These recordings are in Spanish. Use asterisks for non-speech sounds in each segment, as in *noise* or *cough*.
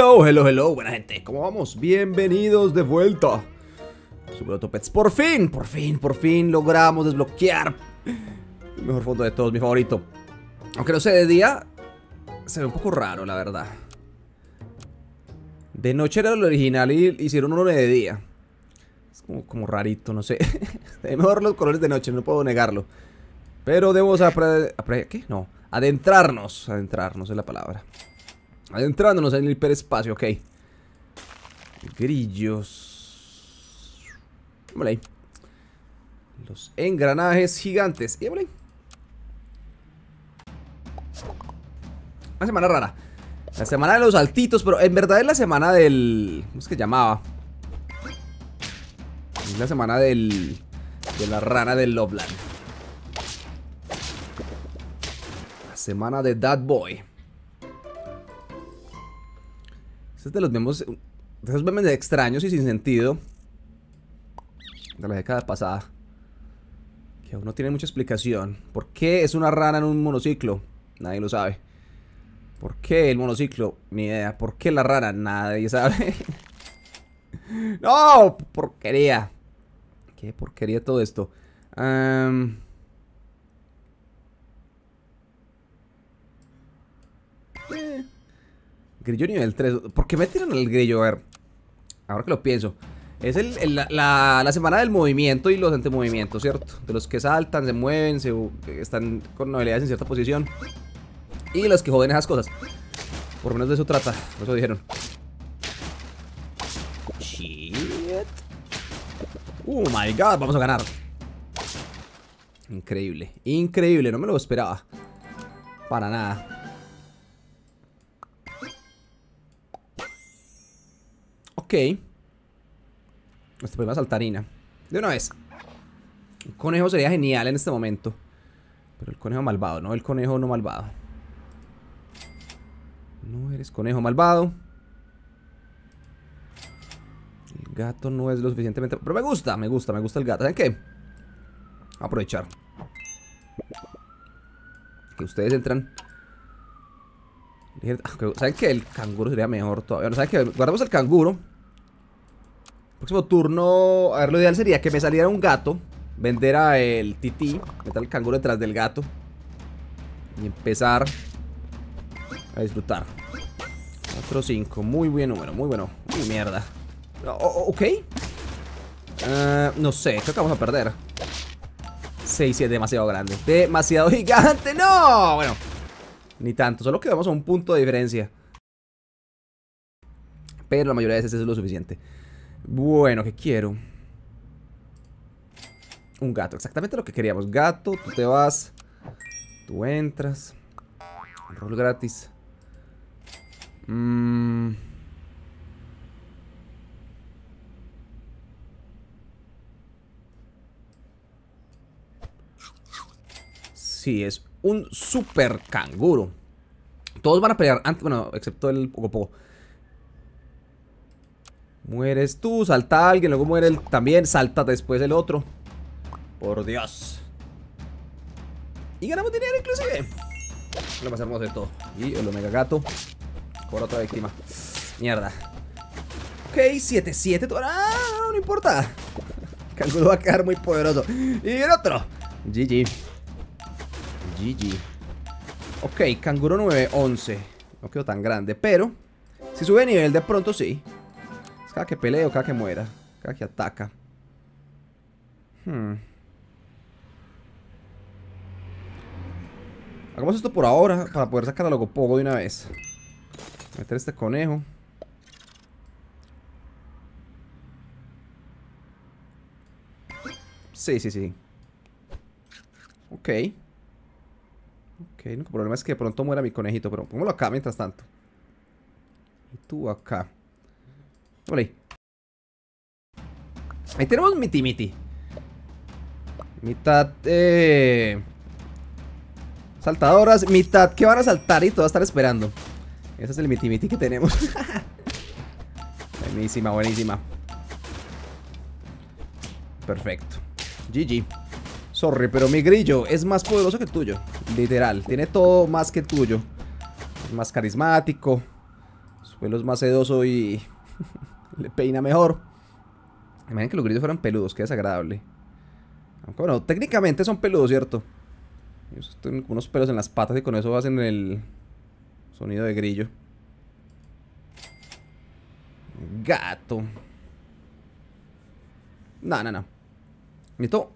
Hello, hello, hello, buena gente, ¿cómo vamos? Bienvenidos de vuelta Superotopets, por fin, por fin, por fin logramos desbloquear El mejor fondo de todos, mi favorito Aunque no sé, de día se ve un poco raro, la verdad De noche era lo original y hicieron uno de día Es como, rarito, no sé De *laughs* mejor los colores de noche, no puedo negarlo Pero debemos aprender, ¿Qué? No, adentrarnos, adentrarnos es la palabra Adentrándonos en el hiperespacio, ok. Grillos. Los engranajes gigantes. Y Una semana rara. La semana de los saltitos, pero en verdad es la semana del... ¿Cómo es que llamaba? Es la semana del... De la rana del Loveland. La semana de That Boy. Esos de los memes, esos memes extraños y sin sentido. De la década pasada. Que aún no tienen mucha explicación. ¿Por qué es una rana en un monociclo? Nadie lo sabe. ¿Por qué el monociclo? Ni idea. ¿Por qué la rana? Nadie sabe. *laughs* ¡No! Porquería. Qué porquería todo esto. Um, grillo nivel 3. ¿Por qué tiran el grillo? A ver, ahora que lo pienso. Es la, semana del movimiento y los antemovimientos, ¿cierto? De los que saltan, se mueven, están con habilidades en cierta posición. Y los que joden esas cosas. Por lo menos de eso trata, por eso dijeron. Shit. Oh my god, vamos a ganar. Increíble, increíble, no me lo esperaba. Para nada. Ok. Nuestra este, primera saltarina. De una vez. Un conejo sería genial en este momento. Pero el conejo malvado, no el conejo no malvado. No eres conejo malvado. El gato no es lo suficientemente... Pero me gusta, me gusta, me gusta el gato. ¿Saben qué? Aprovechar. Que ustedes entran... Ah, ¿Saben qué? El canguro sería mejor todavía. ¿saben qué? Guardamos el canguro. Próximo turno, a ver, lo ideal sería que me saliera un gato. Vender a el tití, meter el canguro detrás del gato. Y empezar a disfrutar. 4-5, muy buen número, muy bueno. Uy, mierda. Oh, oh, ok. Ah, no sé, creo que vamos a perder. 6 7 demasiado grande. Demasiado *laughs* gigante. No, bueno. Ni tanto, solo quedamos a un punto de diferencia. Pero la mayoría de veces es lo suficiente. Bueno, ¿qué quiero? Un gato, exactamente lo que queríamos. Gato, tú te vas. Tú entras. Rol gratis. Mmm... Sí, es un super canguro. Todos van a pelear antes, bueno, excepto el poco poco. Mueres tú, salta alguien, luego muere él también, salta después el otro. Por Dios. Y ganamos dinero inclusive. Lo pasamos de todo. Y el Omega Gato. Por otra víctima. Mierda. Ok, 7-7. Ah, no importa. *laughs* El va a quedar muy poderoso. Y el otro. GG. GG. Ok, canguro 9, 11. No quedó tan grande, pero si sube nivel de pronto sí. Es cada que pelea o cada que muera. Cada que ataca. Hmm. Hagamos esto por ahora para poder sacar a Logopogo de una vez. Meter este conejo. Sí, sí, sí. Ok. Ok, el problema es que de pronto muera mi conejito, pero póngalo acá mientras tanto. Y tú acá ahí. tenemos miti miti. Mitad, eh, Saltadoras, mitad ¿Qué van a saltar y todo va a estar esperando. Ese es el Mitimiti que tenemos. *laughs* buenísima, buenísima. Perfecto. GG. Sorry, pero mi grillo es más poderoso que el tuyo. Literal, tiene todo más que el tuyo. más carismático. Su es más sedoso y... *laughs* le peina mejor. Imaginen que los grillos fueran peludos, qué desagradable. Aunque bueno, técnicamente son peludos, ¿cierto? Ellos unos pelos en las patas y con eso hacen el sonido de grillo. Gato. No, no, no. Necesito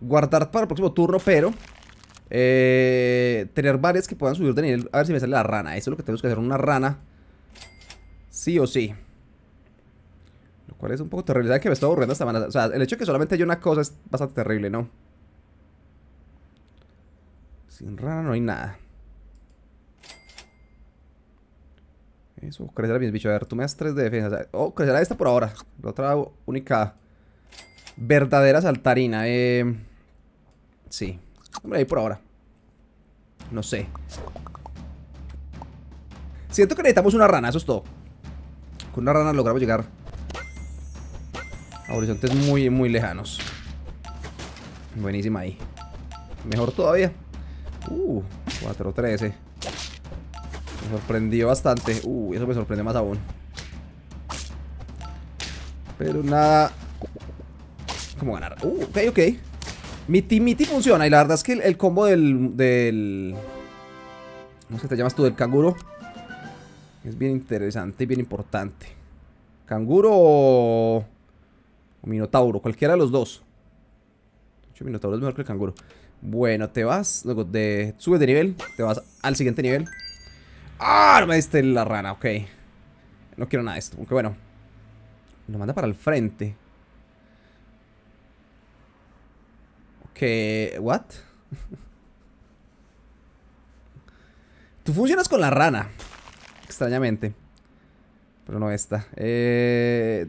guardar para el próximo turno, pero eh, tener varias que puedan subir de nivel. A ver si me sale la rana. Eso es lo que tenemos que hacer, una rana. Sí o sí. Lo cual es un poco terrible. ¿Saben que me está aburriendo esta manera? O sea, el hecho de que solamente haya una cosa es bastante terrible, ¿no? Sin rana no hay nada. Eso, crecerá bien mis A ver, tú me das tres de defensa. Oh, crecerá esta por ahora. La otra única verdadera saltarina. Eh, sí. Hombre, ahí por ahora. No sé. Siento que necesitamos una rana, eso es todo. Con una rana logramos llegar Horizontes muy, muy lejanos. Buenísima ahí. Mejor todavía. Uh, 4-13. Me sorprendió bastante. Uh, eso me sorprende más aún. Pero nada. ¿Cómo ganar? Uh, ok, ok. Miti, miti funciona. Y la verdad es que el, combo del, del... ¿Cómo se te llamas tú? Del canguro. Es bien interesante y bien importante. Canguro... Minotauro, cualquiera de los dos. De hecho, Minotauro es mejor que el canguro. Bueno, te vas, luego de, subes de nivel, te vas al siguiente nivel. ¡Ah! No me la rana, ok. No quiero nada de esto, aunque bueno. Lo manda para el frente. Ok, ¿what? *laughs* Tú funcionas con la rana. Extrañamente. Pero no esta. Eh,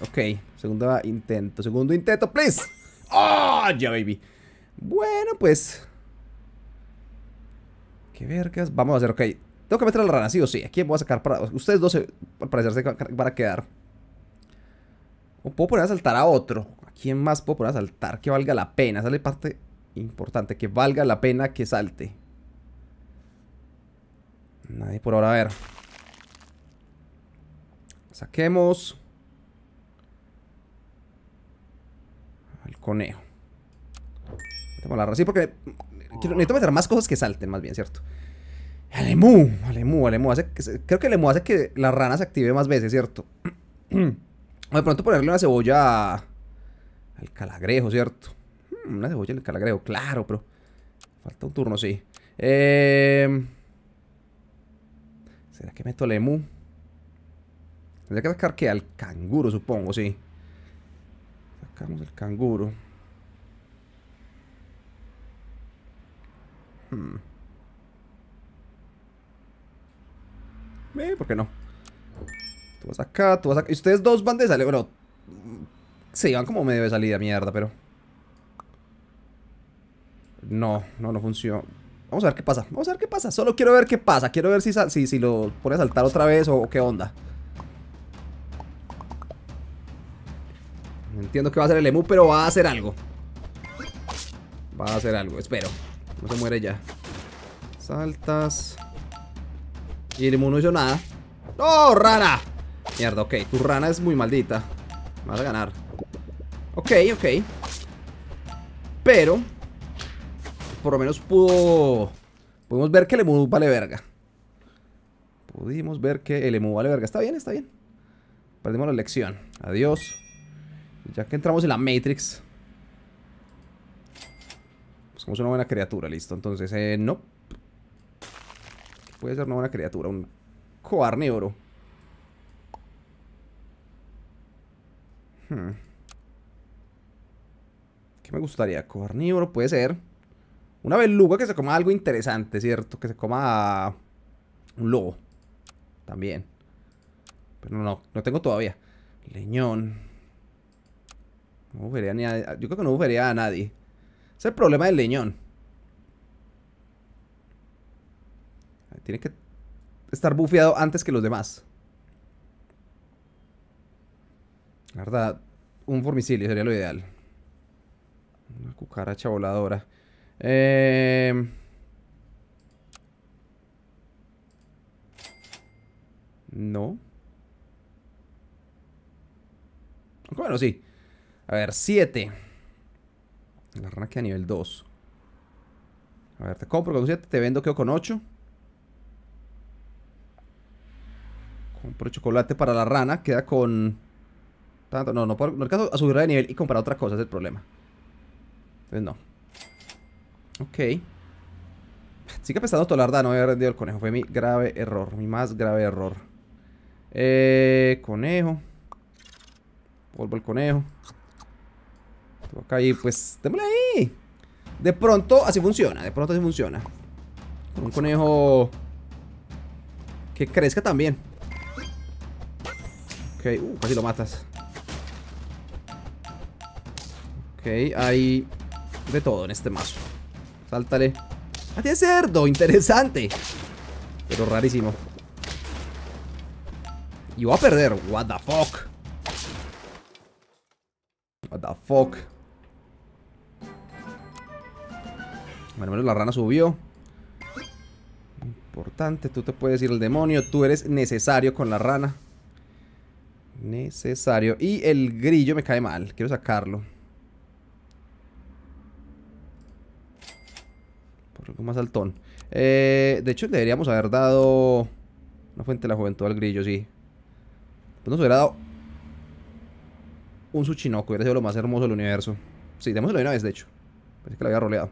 Ok, segundo intento. Segundo intento, please. ¡Ah! ya, baby. Bueno, pues. Qué vergas. Vamos a hacer, ok. Tengo que meter a la rana, sí o sí. Aquí voy a sacar para. Ustedes dos, al parecer, se van a quedar. O puedo poner a saltar a otro. ¿A quién más puedo poner a saltar que valga la pena? Sale parte importante. Que valga la pena que salte. Nadie por ahora, a ver. Saquemos. conejo. Metemos la Sí, porque necesito meter más cosas que salten, más bien, ¿cierto? Alemu, alemu, alemu, creo que el hace que la rana se active más veces, ¿cierto? *clears throat* de pronto ponerle una cebolla al calagrejo, ¿cierto? Hmm, una cebolla al calagrejo, claro, pero falta un turno, sí. Eh, ¿Será que meto Alemu? Tendría que sacar que al canguro, supongo, sí. Sacamos el canguro. Hmm. Eh, ¿por qué no? Tú vas acá, tú vas acá. Y ustedes dos van de salida. Bueno, se van como medio de salida, mierda, pero. No, no, no funciona Vamos a ver qué pasa. Vamos a ver qué pasa. Solo quiero ver qué pasa. Quiero ver si, si, si lo pone a saltar otra vez o qué onda. Entiendo que va a ser el emu, pero va a hacer algo. Va a hacer algo, espero. No se muere ya. Saltas. Y el emu no hizo nada. ¡No, ¡Oh, rana! Mierda, ok. Tu rana es muy maldita. Vas a ganar. Ok, ok. Pero. Por lo menos pudo. pudimos ver que el emu vale verga. Pudimos ver que el emu vale verga. Está bien, está bien. Perdimos la lección. Adiós. Ya que entramos en la Matrix. Pues, somos una buena criatura, listo. Entonces, eh, no. Puede ser una buena criatura, un coarnívoro. Hmm. ¿Qué me gustaría? Carnívoro puede ser. Una beluga que se coma algo interesante, ¿cierto? Que se coma un lobo. También. Pero no, no tengo todavía. Leñón. No bufería ni a, yo creo que no bufería a nadie. Es el problema del leñón. Tiene que estar bufeado antes que los demás. La verdad, un formicilio sería lo ideal. Una cucaracha voladora. Eh... No. Bueno, sí. A ver, 7. La rana queda a nivel 2. A ver, te compro con 7, te vendo, quedo con 8. Compro chocolate para la rana, queda con... Tanto, no, no, puedo, no alcanzo a subir de nivel y comprar otra cosa, es el problema. Entonces no. Ok. *laughs* Sigue pensando Tolarda no había rendido el conejo. Fue mi grave error, mi más grave error. Eh, conejo. Vuelvo el conejo. Acá pues, démosle ahí. De pronto, así funciona, de pronto así funciona. Con un conejo que crezca también. Ok, uh, casi lo matas. Ok, hay de todo en este mazo. Sáltale. ¡Ah, tiene cerdo! Interesante. Pero rarísimo. Y va a perder. What the fuck. What the fuck. Bueno, menos la rana subió. Importante, tú te puedes ir al demonio. Tú eres necesario con la rana. Necesario. Y el grillo me cae mal. Quiero sacarlo. Por algo más altón. Eh, de hecho, deberíamos haber dado... Una fuente de la juventud al grillo, sí. Pues nos hubiera dado... Un Suchinoco. Hubiera sido lo más hermoso del universo. Sí, démoslo de una vez, de hecho. Parece que lo había roleado.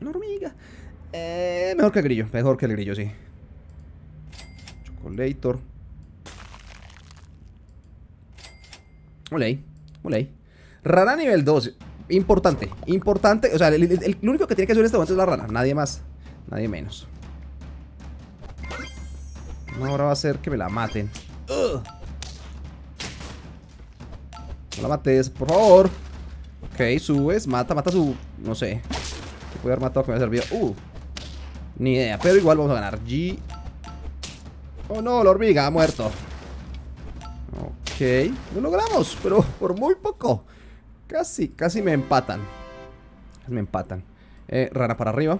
Una hormiga. Eh, mejor que el grillo, mejor que el grillo, sí. Chocolator. Olay, olay. Rana nivel 2. Importante, importante. O sea, el, único que tiene que hacer este momento es la rana. Nadie más, nadie menos. Ahora va a ser que me la maten. No la mates, por favor. Ok, subes, mata, mata su... No sé. Que que me ha servido. Uh. Ni idea. Pero igual vamos a ganar. G. Oh no, la hormiga ha muerto. Ok. Lo logramos, pero por muy poco. Casi, casi me empatan. Me empatan. Eh, rana para arriba.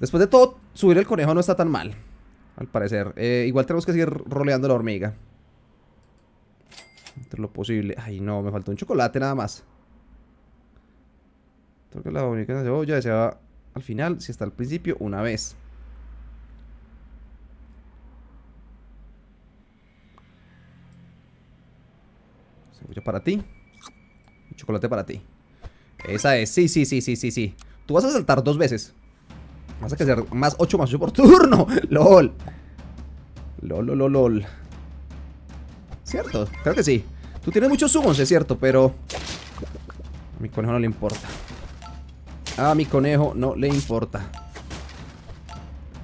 Después de todo, subir el conejo no está tan mal. Al parecer. Eh, igual tenemos que seguir roleando la hormiga. lo posible. Ay, no, me faltó un chocolate nada más. Creo que la única de cebolla ya se va al final, si está al principio, una vez. Cebolla para ti. Y chocolate para ti. Esa es, sí, sí, sí, sí, sí, sí. Tú vas a saltar dos veces. Vas a que hacer más 8 más 8 por *laughs* turno. LOL. LOL, LOL, LOL. ¿Cierto? Creo que sí. Tú tienes muchos sumos, es cierto, pero... A mi conejo no le importa. A mi conejo no le importa.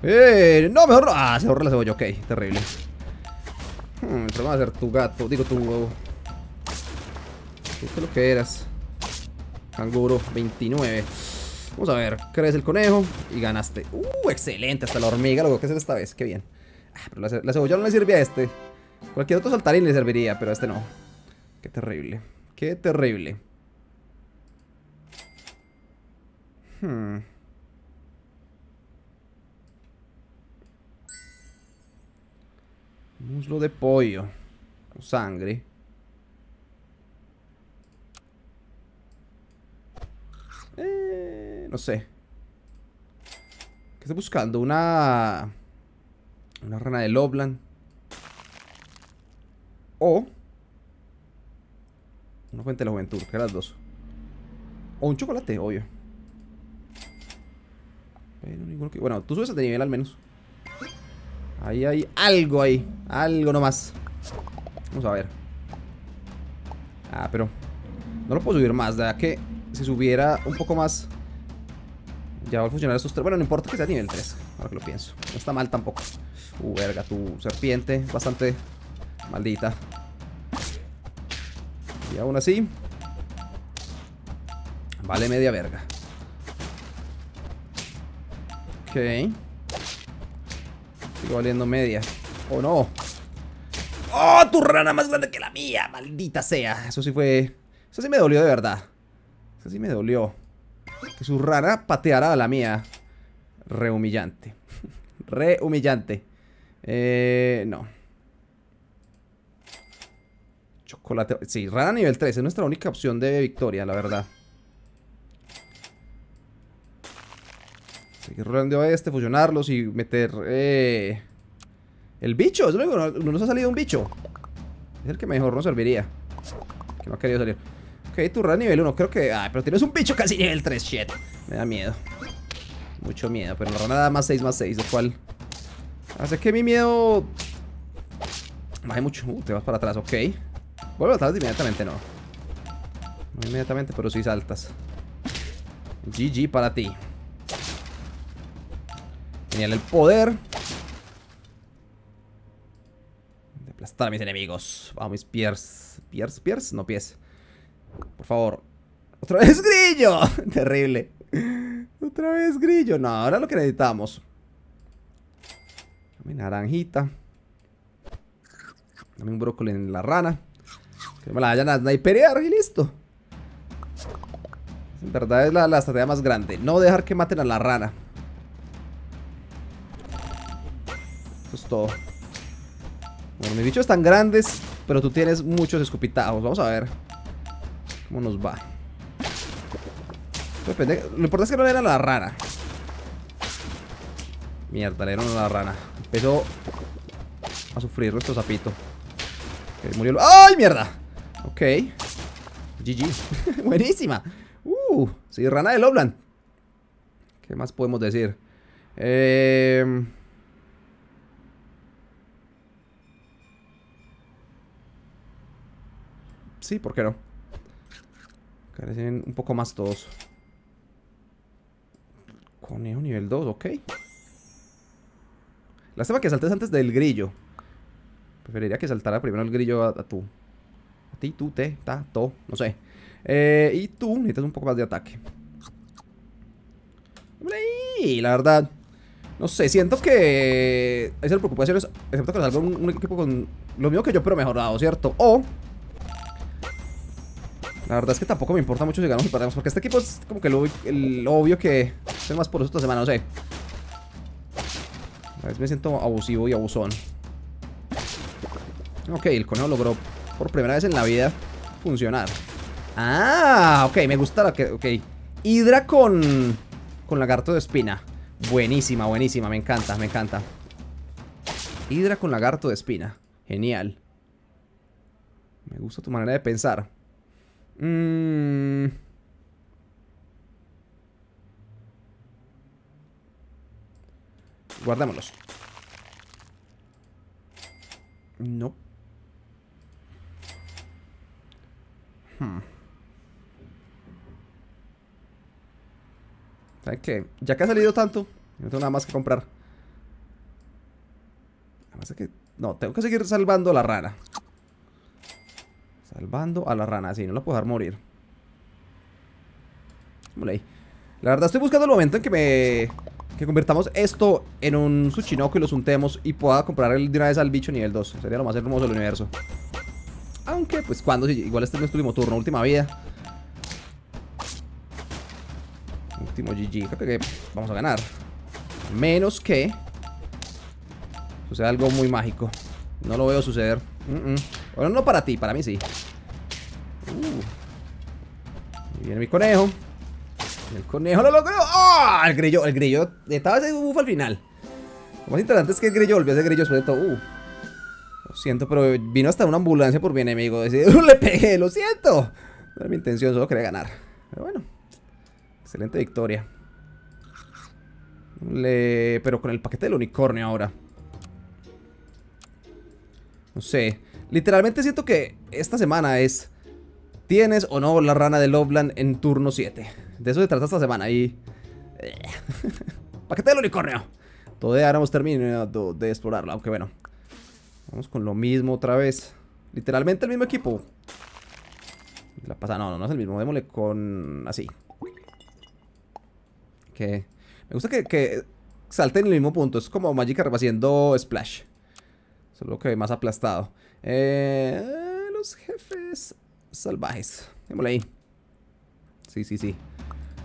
¡Eh! No, mejor Ah, se ahorra la cebolla. Ok, terrible. Hmm, va a ser tu gato. Digo tu huevo. ¿Qué es lo que eras? Canguro 29. Vamos a ver. Crees el conejo y ganaste. ¡Uh! Excelente. Hasta la hormiga lo que esta vez. Qué bien. Ah, pero la, la cebolla no le sirve a este. Cualquier otro saltarín le serviría, pero a este no. Qué terrible. Qué terrible. Hmm. Muslo de pollo. Con sangre. Eh, no sé. ¿Qué estoy buscando? Una... Una rana de Loblan. O... Una fuente de la juventud. Que las dos. O un chocolate, obvio. Bueno, tú subes a de nivel al menos. Ahí hay algo ahí. Algo nomás. Vamos a ver. Ah, pero... No lo puedo subir más, ¿verdad? Que si subiera un poco más... Ya va a funcionar estos tres. Bueno, no importa que sea nivel 3. Ahora que lo pienso. No está mal tampoco. Uh, verga, tu serpiente. Bastante maldita. Y aún así... Vale media verga. Sigo valiendo media. oh, no? ¡Oh, tu rana más grande que la mía! ¡Maldita sea! Eso sí fue... Eso sí me dolió de verdad. Eso sí me dolió. Que su rana pateara a la mía. Rehumillante. *laughs* Rehumillante. Eh, no. Chocolate. Sí, rana nivel 3. Es nuestra única opción de victoria, la verdad. que este fusionarlos y meter... Eh, el bicho, es lo no, nos ha salido un bicho. Es el que mejor nos serviría. Que no ha querido salir. Ok, turra nivel 1, creo que... Ay, pero tienes un bicho casi nivel 3, shit. Me da miedo. Mucho miedo, pero la rana más 6, más 6, lo cual... Hace que mi miedo... Baje mucho. Uh, te vas para atrás, ok. Vuelve atrás inmediatamente, no. No inmediatamente, pero sí saltas. GG para ti. Genial el poder. De aplastar a mis enemigos. Vamos, mis piers. ¿Piers? ¿Piers? No, pies. Por favor. ¡Otra vez grillo! *laughs* Terrible. Otra vez grillo. No, ahora lo que necesitamos. Dame naranjita. Dame un brócoli en la rana. Que me la vayan a sniperear y listo. En verdad es la estrategia más grande. No dejar que maten a la rana. es todo. Bueno, mis bichos están grandes, pero tú tienes muchos escupitajos. Vamos a ver cómo nos va. Lo importante es que no le a la rana. Mierda, le dieron a la rana. Empezó a sufrir nuestro sapito. murió. ¡Ay, mierda! Ok. GG. *laughs* Buenísima. Uh, sí, rana de Obland. ¿Qué más podemos decir? Eh... Sí, ¿por qué no? Carecen un poco más todos. Conejo nivel 2, ok. Lástima que saltes antes del grillo. Preferiría que saltara primero el grillo a, tú. A ti, tú, te, ta, to, no sé. Eh, y tú necesitas un poco más de ataque. Hombre, la verdad. No sé, siento que. Esa es la preocupación, excepto que salgo un, equipo con lo mismo que yo, pero mejorado, ¿cierto? O la verdad es que tampoco me importa mucho si ganamos y perdemos. Porque este equipo es como que lo, el obvio que es más por esta semana, no sé. A veces me siento abusivo y abusón. Ok, el conejo logró por primera vez en la vida funcionar. Ah, ok, me gusta la que... Ok. Hidra con... Con lagarto de espina. Buenísima, buenísima. Me encanta, me encanta. Hidra con lagarto de espina. Genial. Me gusta tu manera de pensar. Mm. Guardámoslos. No. Hmm. ¿Sabes qué? Ya que ha salido tanto, no tengo nada más que comprar. Además que... No, tengo que seguir salvando la rara Salvando a la rana, así, no la puedo dejar morir. La verdad estoy buscando el momento en que me... Que convirtamos esto en un suchinoco y lo untemos y pueda comprar el, de una vez al bicho nivel 2. Sería lo más hermoso del universo. Aunque, pues, cuando igual este es nuestro último turno, última vida. Último GG. Creo que, vamos a ganar. Menos que... Suceda algo muy mágico. No lo veo suceder. Mm bueno, no para ti, para mí sí. Uh. viene mi conejo. El conejo lo logró. ¡Ah! El grillo, el grillo. Estaba ese buff al final. Lo más interesante es que el grillo volvió a ser grillo después todo. Uh. Lo siento, pero vino hasta una ambulancia por mi enemigo. ¡Uh! le pegué, lo siento. No era mi intención, solo quería ganar. Pero bueno. Excelente victoria. Le... Pero con el paquete del unicornio ahora. No sé. Literalmente siento que esta semana es... ¿Tienes o no la rana de Loveland en turno 7? De eso se trata esta semana y... Eh, *laughs* paquete del unicornio. Todavía no hemos terminado de explorarla, aunque bueno. Vamos con lo mismo otra vez. Literalmente el mismo equipo. La pasa, no, no, es el mismo. Démosle con... así. Que... Me gusta que, que salten en el mismo punto. Es como Magikarp haciendo Splash. Solo que más aplastado. Eh, los jefes salvajes. Démosle ahí. Sí, sí, sí.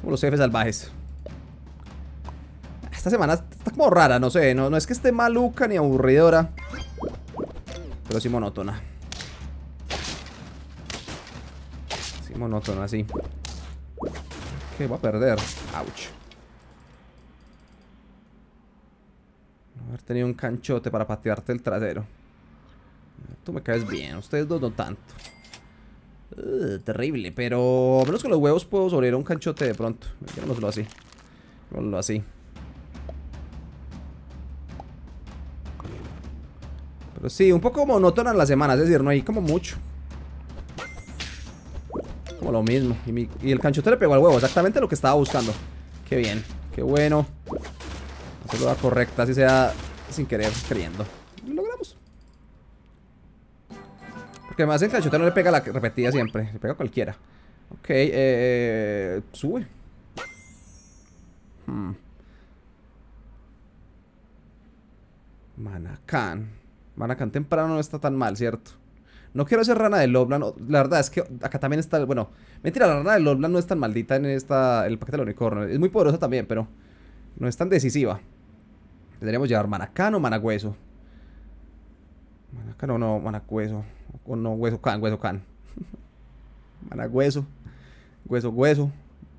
los jefes salvajes. Esta semana está como rara, no sé. No, no es que esté maluca ni aburridora. Pero sí monótona. Sí, monótona, sí. ¿Qué va a perder. Ouch. No haber tenido un canchote para patearte el trasero me caes bien, ustedes dos no tanto. terrible, pero menos que los huevos puedo sobrevivir un canchote de pronto. Quémoslo así. así. Pero sí, un poco en las semana, es decir, no hay como mucho. Como lo mismo. Y, el canchote le pegó al huevo, exactamente lo que estaba buscando. Qué bien, qué bueno. Hacerlo correcta, así sea sin querer, creyendo. que más el cachota no le pega la repetida siempre. Le pega cualquiera. Ok, eh... eh sube. Hmm. Manacán. Manacán temprano no está tan mal, ¿cierto? No quiero hacer rana de Loblan. La verdad es que acá también está... Bueno, mentira, la rana de Loblan no es tan maldita en esta, el paquete del unicornio. Es muy poderosa también, pero no es tan decisiva. que llevar Manacán o Managüeso. Manacán o no, Manacueso. O no, hueso can, hueso can. *laughs* Mana hueso. Hueso, hueso.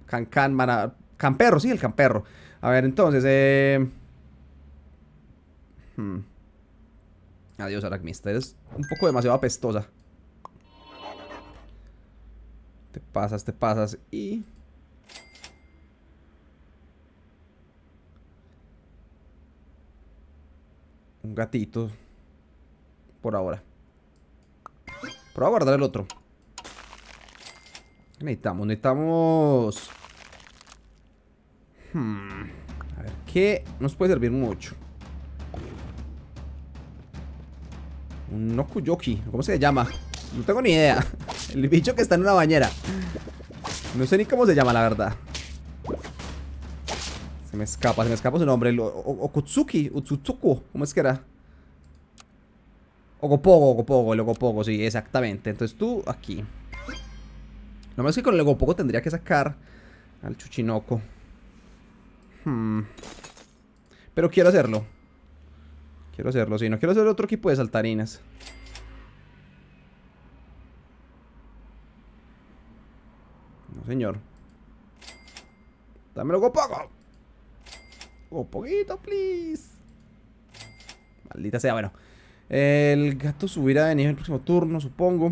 Can, can, mana. Camperro, sí, el camperro. A ver, entonces, eh. Hmm. Adiós, Aracmista. Eres un poco demasiado apestosa. Te pasas, te pasas y... Un gatito. Por ahora. Pero a guardar el otro. ¿Qué necesitamos? Necesitamos... Hmm. A ver, ¿qué nos puede servir mucho? Un Nokuyoki. ¿Cómo se llama? No tengo ni idea. *laughs* El bicho que está en una bañera. No sé ni cómo se llama, la verdad. Se me escapa, se me escapa su nombre. Okutsuki, Utsutsuko. ¿Cómo es que era? Ocopogo, poco el poco sí, exactamente. Entonces tú aquí. Lo más que con el poco tendría que sacar al Chuchinoco. Hmm. Pero quiero hacerlo. Quiero hacerlo, sí. No quiero hacer otro equipo de saltarinas. No, señor. Dame poco un poquito please. Maldita sea, bueno. El gato subirá de nivel el próximo turno, supongo.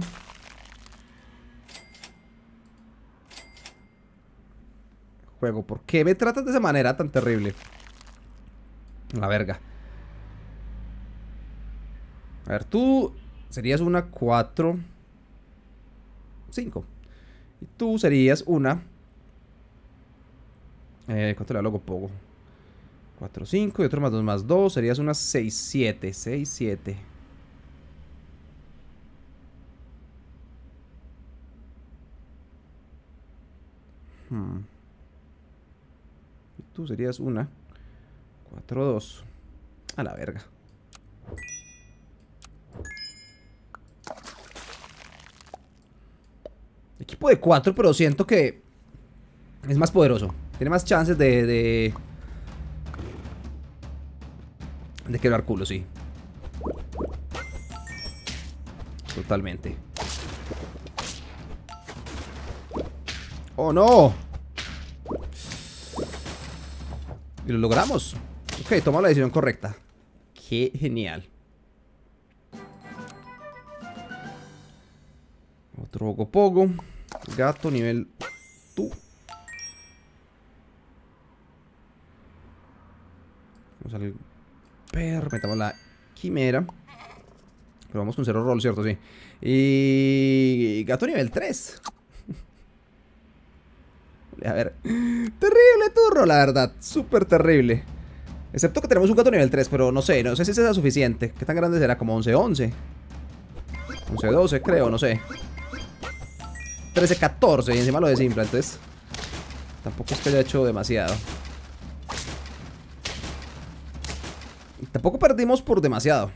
Juego, ¿por qué me tratas de esa manera tan terrible? La verga. A ver, tú serías una 4, 5. Y tú serías una... Eh, ¿Cuánto le hago, poco 4, 5 y otro más 2 más 2. Serías una 6, 7. 6, 7. Hmm. Y tú serías una. 4, 2. A la verga. Equipo de 4, pero siento que es más poderoso. Tiene más chances de... De, de quebrar culo, sí. Totalmente. ¡Oh, no! Y lo logramos. Ok, tomamos la decisión correcta. ¡Qué genial! Otro poco poco Gato nivel... Tú. Vamos al perro. Metamos la quimera. Pero vamos con cero roll, ¿cierto? Sí. Y... Gato nivel 3. A ver. Terrible turro, la verdad. Súper terrible. Excepto que tenemos un gato nivel 3, pero no sé, no sé si será suficiente. ¿Qué tan grande será? Como 11, 11. 11, 12, creo, no sé. 13, 14 y encima lo desinfla, entonces tampoco es que haya hecho demasiado. Y tampoco perdimos por demasiado.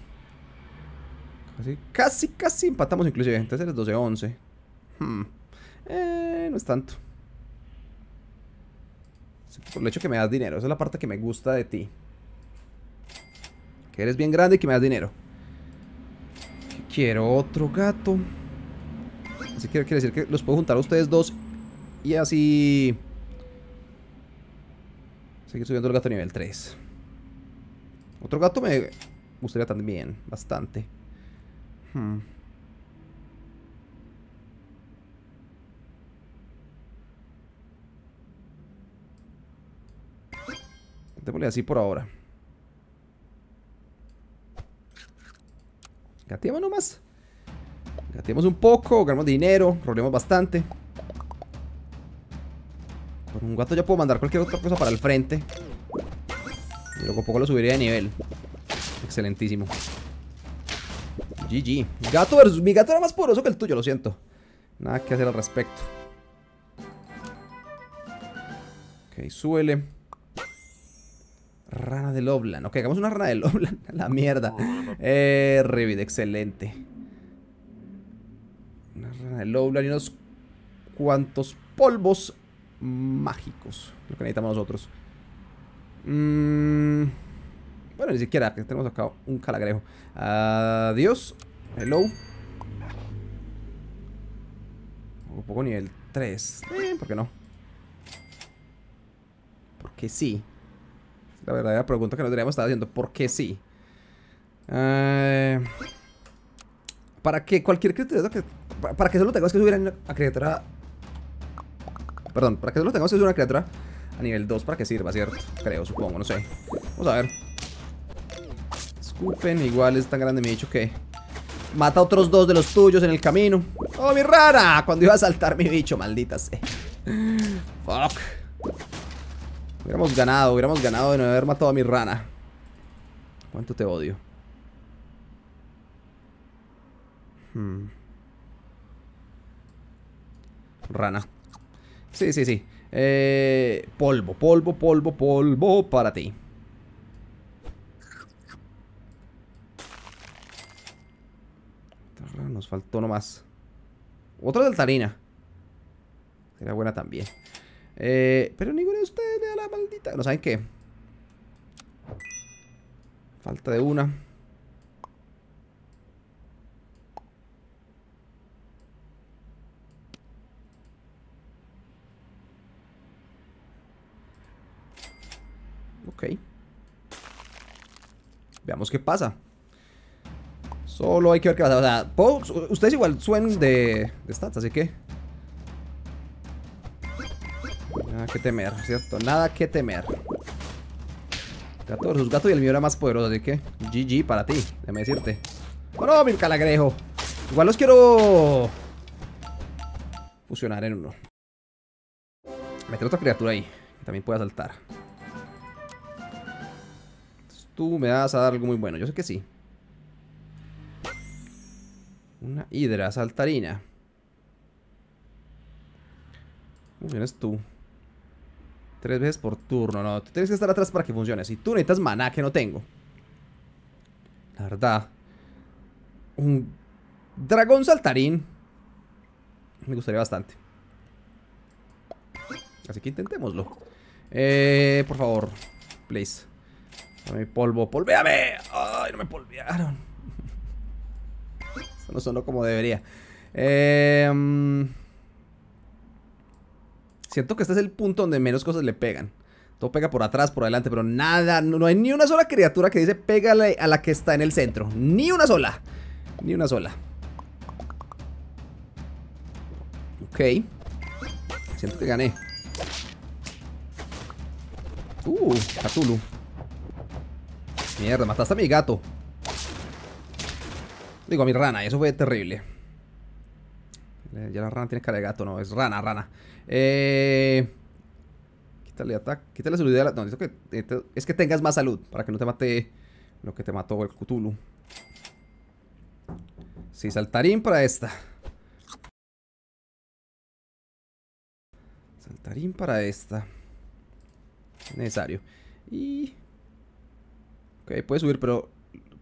Casi, casi, casi empatamos inclusive. Entonces eres 12, 11. Hmm. Eh, no es tanto. Por el hecho que me das dinero. Esa es la parte que me gusta de ti. Que eres bien grande y que me das dinero. Quiero otro gato. Así que quiere decir que los puedo juntar a ustedes dos. Y así... Seguir subiendo el gato a nivel 3. Otro gato me gustaría también. Bastante. Hmm. Démosle así por ahora. Gateamos nomás. Gateamos un poco, ganamos dinero, rolemos bastante. Con un gato ya puedo mandar cualquier otra cosa para el frente. Y luego poco lo subiré de nivel. Excelentísimo. GG. Gato versus... Mi gato era más poderoso que el tuyo, lo siento. Nada que hacer al respecto. Ok, suele. Rana del Oblan. Ok, hagamos una rana del Loblan *laughs* La mierda. Eh, Revit, excelente. Una rana del Loblan y unos cuantos polvos mágicos. Lo que necesitamos nosotros. Mmm bueno, ni siquiera. tenemos acá un calagrejo. Adiós. Hello. Un poco nivel 3. Eh, ¿Por qué no? Porque sí la verdadera pregunta que nos deberíamos estar haciendo. ¿Por qué sí? Eh, para que cualquier criatura Para que solo tengas que subir a, criatura... Perdón, para que solo tengamos que subir a una criatura a nivel 2 para que sirva, ¿cierto? Creo, supongo, no sé. Vamos a ver. Escupen, igual es tan grande mi bicho que... Mata a otros dos de los tuyos en el camino. ¡Oh, mi rara! Cuando iba a saltar mi bicho, maldita sea. *laughs* Fuck. Hubiéramos ganado, hubiéramos ganado de no haber matado a mi rana. ¿Cuánto te odio? Hmm. Rana. Sí, sí, sí. Eh, polvo, polvo, polvo, polvo para ti. Nos faltó nomás. Otra de altarina. Sería buena también. Eh, pero ninguno de ustedes ¿No saben qué? Falta de una. Ok. Veamos qué pasa. Solo hay que ver qué pasa. O sea, ustedes igual suen de, de stats, así que... que temer, ¿cierto? Nada que temer. Gato versus gato y el mío era más poderoso, así que GG para ti, déjame decirte. Bueno, oh, mi calagrejo. Igual los quiero fusionar en uno. Meter otra criatura ahí, que también pueda saltar. tú me vas a dar algo muy bueno, yo sé que sí. Una hidra saltarina. Tienes tú. Tres veces por turno, no. tienes que estar atrás para que funcione. Si tú necesitas maná que no tengo. La verdad. Un dragón saltarín. Me gustaría bastante. Así que intentémoslo. Eh, por favor. Please. Dame polvo. polvéame ¡Ay, no me polvearon! *laughs* Eso no sonó como debería. Eh... Mm, Siento que este es el punto donde menos cosas le pegan. Todo pega por atrás, por adelante, pero nada, no, hay ni una sola criatura que dice pégale a la que está en el centro. Ni una sola. Ni una sola. Ok. Siento que gané. Uh, Cthulhu. Mierda, mataste a mi gato. Digo, a mi rana, eso fue terrible. Ya la rana tiene cara de gato, no, es rana, rana. Eh, quítale ataque, quítale salud. no, es que, es que tengas más salud para que no te mate lo que te mató el Cthulhu. Sí, saltarín para esta. Saltarín para esta. Necesario. Y... Ok, puede subir, pero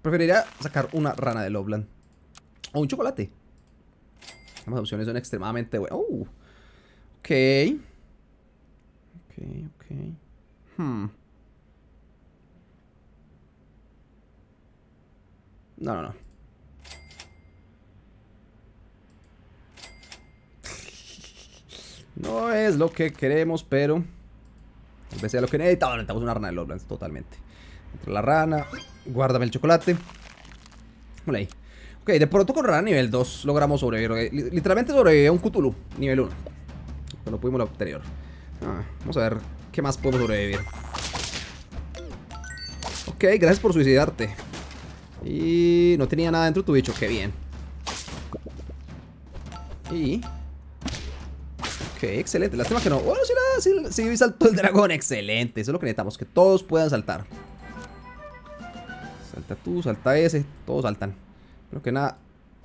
preferiría sacar una rana de Loveland O un chocolate. las opciones son extremadamente buenas. ¡Uh! Ok. Ok, ok. Hmm. No, no, no. No es lo que queremos, pero... Tal vez sea lo que necesitamos. Necesitamos una rana de Lowlands, totalmente. Entra la rana. Guárdame el chocolate. Hola ahí. Ok, de pronto con rana nivel 2 logramos sobrevivir. Literalmente sobre a un Cthulhu, nivel 1. No pudimos lo anterior. Ah, vamos a ver qué más podemos sobrevivir. Ok, gracias por suicidarte. Y no tenía nada dentro tu bicho, qué bien. Y... Ok, excelente. Lástima que no... Bueno, si saltó el dragón. Excelente. Eso es lo que necesitamos, que todos puedan saltar. Salta tú, salta ese. Todos saltan. Creo que nada.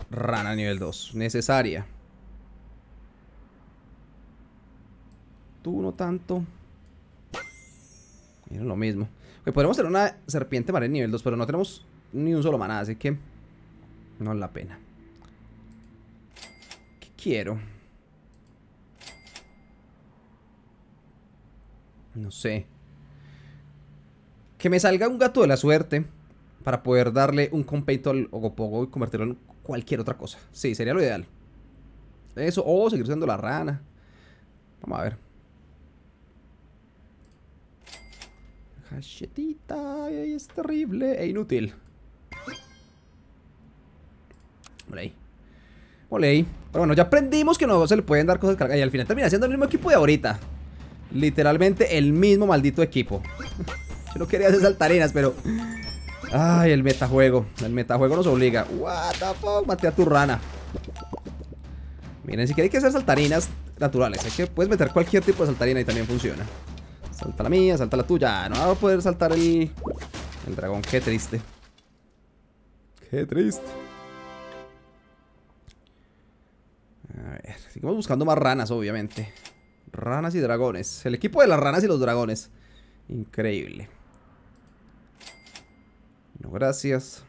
Rana nivel 2. Necesaria. tú no tanto. Mira lo mismo. que podemos tener una serpiente marina nivel 2, pero no tenemos ni un solo maná, así que no es la pena. ¿Qué quiero? No sé. Que me salga un gato de la suerte para poder darle un compito al Ogopogo y convertirlo en cualquier otra cosa. Sí, sería lo ideal. Eso, o seguir usando la rana. Vamos a ver. Cachetita es terrible e inútil. Olé. Olé. Pero bueno, ya aprendimos que no se le pueden dar cosas cargadas. Y al final termina siendo el mismo equipo de ahorita. Literalmente el mismo maldito equipo. *laughs* Yo no quería hacer saltarinas, pero... Ay, el metajuego. El metajuego nos obliga. What the fuck, a tu rana. Miren, si queréis que hacer saltarinas naturales, hay que puedes meter cualquier tipo de saltarina y también funciona. Salta la mía, salta la tuya. No va a poder saltar el, el dragón. Qué triste. Qué triste. A ver, seguimos buscando más ranas, obviamente. Ranas y dragones. El equipo de las ranas y los dragones. Increíble. No, gracias.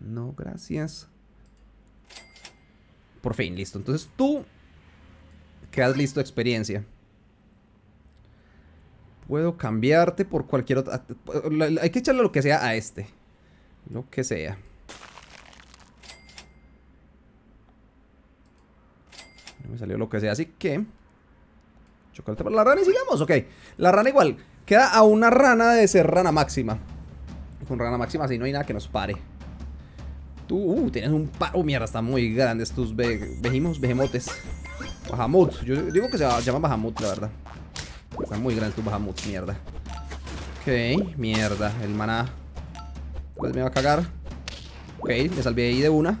No, gracias. Por fin, listo. Entonces tú quedas listo experiencia. Puedo cambiarte por cualquier otra... Hay que echarle lo que sea a este. Lo que sea. No me salió lo que sea, así que... Chocolate para la rana y sigamos, ok. La rana igual. Queda a una rana de ser rana máxima. Con rana máxima así no hay nada que nos pare. Tú, uh, tienes un par Oh, mierda, están muy grandes tus vejimos, vejemotes. Bahamut. Yo digo que se llaman Bahamut, la verdad. Está muy grande tu Bahamut, mierda. Ok, mierda, el maná. Pues me va a cagar. Ok, me salvé ahí de una.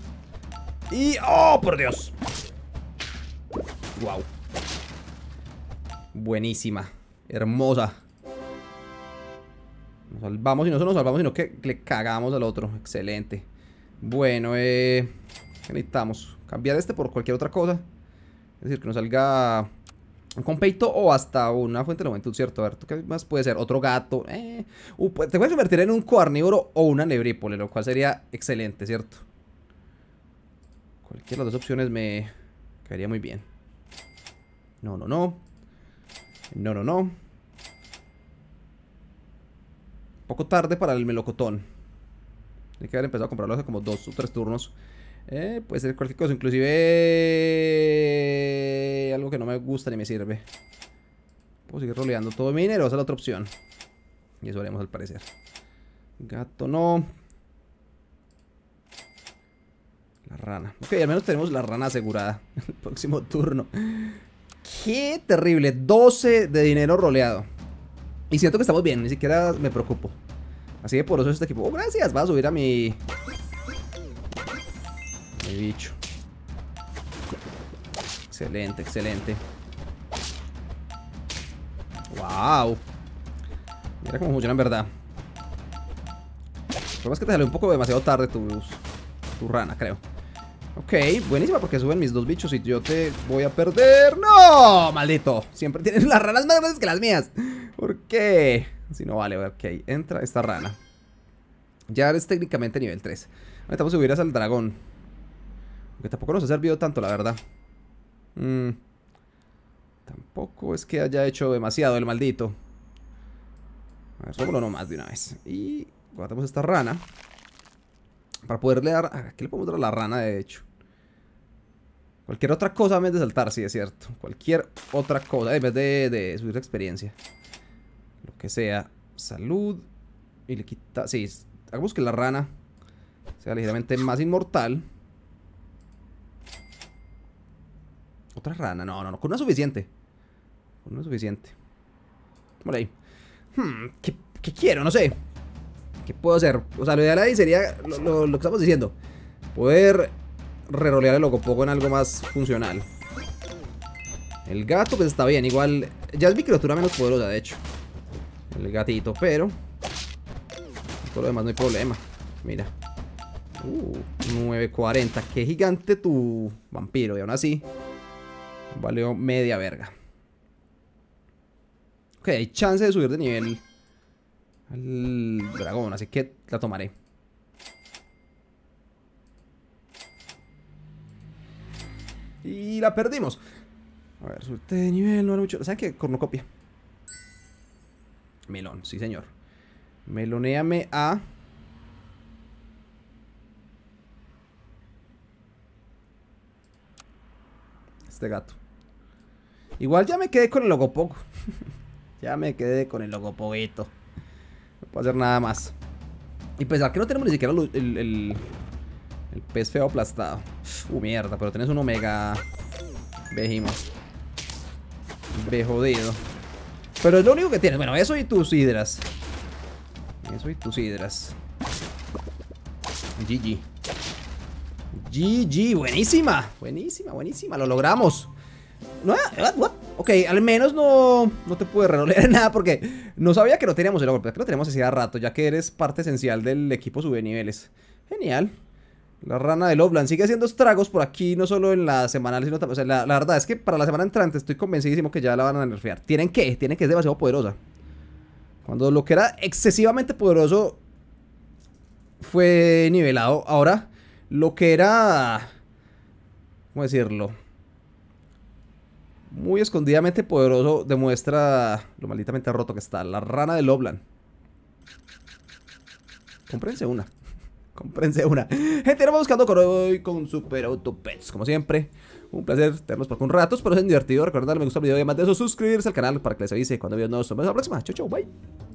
Y... ¡Oh, por Dios! Wow. Buenísima. Hermosa. Nos salvamos y no solo nos salvamos, sino que le cagamos al otro. Excelente. Bueno, eh... ¿Qué necesitamos? Cambiar este por cualquier otra cosa. Es decir, que no salga con peito o hasta una fuente de ¿cierto? A ver, ¿qué más puede ser? Otro gato. Eh, pues, te puedes convertir en un cuarnívoro o una nebrípole, lo cual sería excelente, ¿cierto? Cualquiera de las dos opciones me caería muy bien. No, no, no. No, no, no. poco tarde para el melocotón. Hay que haber empezado a comprarlo hace como dos o tres turnos. Eh, puede ser cualquier cosa, inclusive eh, algo que no me gusta ni me sirve. Puedo seguir roleando todo mi dinero, esa es la otra opción. Y eso haremos al parecer. Gato no. La rana. Ok, al menos tenemos la rana asegurada. *laughs* El próximo turno. Qué terrible. 12 de dinero roleado. Y siento que estamos bien, ni siquiera me preocupo. Así que por eso este equipo. Oh, gracias. Va a subir a mi bicho. Excelente, excelente. ¡Wow! Mira cómo funciona en verdad. Lo que es que te salió un poco demasiado tarde tu, tu rana, creo. Ok, buenísima porque suben mis dos bichos y yo te voy a perder. ¡No! ¡Maldito! Siempre tienes las ranas más grandes que las mías. ¿Por qué? Si no vale, ok. Entra esta rana. Ya eres técnicamente nivel 3. Ahora estamos a subir hasta el dragón. Que tampoco nos ha servido tanto, la verdad. Mm. Tampoco es que haya hecho demasiado el maldito. A ver, solo nomás de una vez. Y guardamos esta rana. Para poderle dar... ¿Qué le podemos dar a la rana, de hecho? Cualquier otra cosa en vez de saltar, sí, es cierto. Cualquier otra cosa en vez de, de subir la experiencia. Lo que sea. Salud. Y le quita... Sí, hagamos que la rana sea ligeramente más inmortal. Otra rana. No, no, no. Con una suficiente. Con una suficiente. Por ahí. Hmm, ¿qué, ¿qué, quiero? No sé. ¿Qué puedo hacer? O sea, lo ideal ahí sería lo, que estamos diciendo. Poder rerolear el loco poco en algo más funcional. El gato pues está bien. Igual ya es mi criatura menos poderosa, de hecho. El gatito, pero... Por lo demás no hay problema. Mira. Uh, 940. Qué gigante tu vampiro. Y aún así... Valió media verga. Ok, hay chance de subir de nivel al dragón, así que la tomaré. Y la perdimos. A ver, suerte de nivel, no era mucho. ¿Saben qué? Cornucopia. Melón, sí señor. Meloneame a... Este gato. Igual ya me quedé con el logopoco. *laughs* ya me quedé con el logopoguito. No puedo hacer nada más. Y pensar que no tenemos ni siquiera el, el, pez feo aplastado. Uh, mierda, pero tenés un omega. Vejimos. Ve jodido. Pero es lo único que tienes. Bueno, eso y tus hidras. Eso y tus hidras. GG. GG, buenísima. Buenísima, buenísima. Lo logramos. Ok, al menos no, no te pude *laughs* en nada porque no sabía que no teníamos el golpe pero que lo teníamos hacía rato, ya que eres parte esencial del equipo sube niveles. Genial. La rana de Loveland sigue haciendo estragos por aquí, no solo en la semanal, sino también. la, la, verdad es que para la semana entrante estoy convencidísimo que ya la van a nerfear. Tienen que, tienen que, es demasiado poderosa. Cuando lo que era excesivamente poderoso fue nivelado, ahora lo que era. ¿Cómo decirlo? muy escondidamente poderoso demuestra lo malditamente roto que está. La rana del Loblan. Comprense una. *laughs* Comprense una. Gente, vamos buscando con con Super Autopets como siempre. Un placer tenerlos por un rato, espero es divertido. darle me gusta el video y además de eso suscribirse al canal para que les avise cuando videos nuevos. Nos vemos la próxima. Chau, chau, bye.